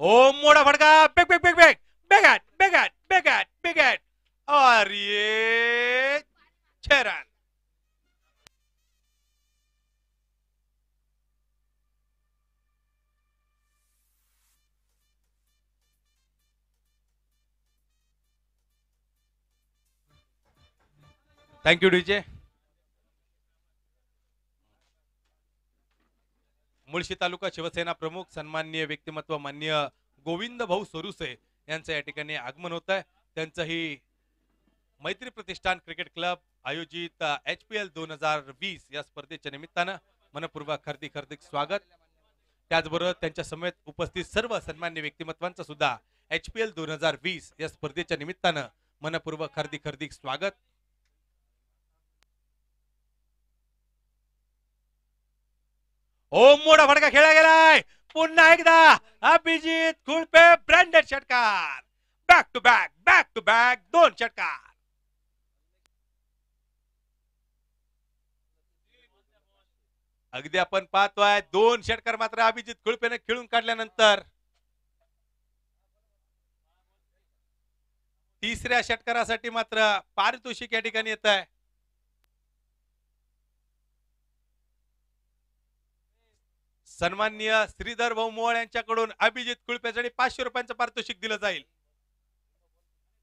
ओम मोड़ा फडका बेग बेग बेग बेग बेगाट बेगाट बेगाट छह run thank you DJ Mulshi taluka Shivsena प्रमुख सन्माननीय व्यक्तिमत्व मान्य गोविंद भाऊ सोरुसे यांचं या ठिकाणी आगमन होत आहे त्यांचंही मैत्री प्रतिष्ठान क्रिकेट क्लब आयोजित एच पी एल दोन हजार वीस या स्पर्धेच्या निमित्तानं मनपूर्वक हार्दिक हार्दिक स्वागत त्याचबरोबर त्यांच्या समेत उपस्थित सर्व सन्मान्य व्यक्तिमत्वांचं सुद्धा एच पी एल दोन हजार वीस या स्पर्धेच्या निमित्तानं मनपूर्वक हार्दिक हार्दिक स्वागत ओम मोठा फडका खेळला गेलाय पुन्हा एकदा अभिजीत खुळपे ब्रँडेड षटकार back to back back to back दोन षटकार अगदी आपण पाहतोय दोन षटकार मात्र अभिजित खुळपेने खेळून काढल्यानंतर तिसऱ्या षटकारासाठी मात्र पारितोषिक या ठिकाणी येत आहे सन्माननीय श्रीधर भाऊ मोहळ यांच्याकडून अभिजित कुळपेसाठी पाचशे रुपयांचं पारितोषिक दिलं जाईल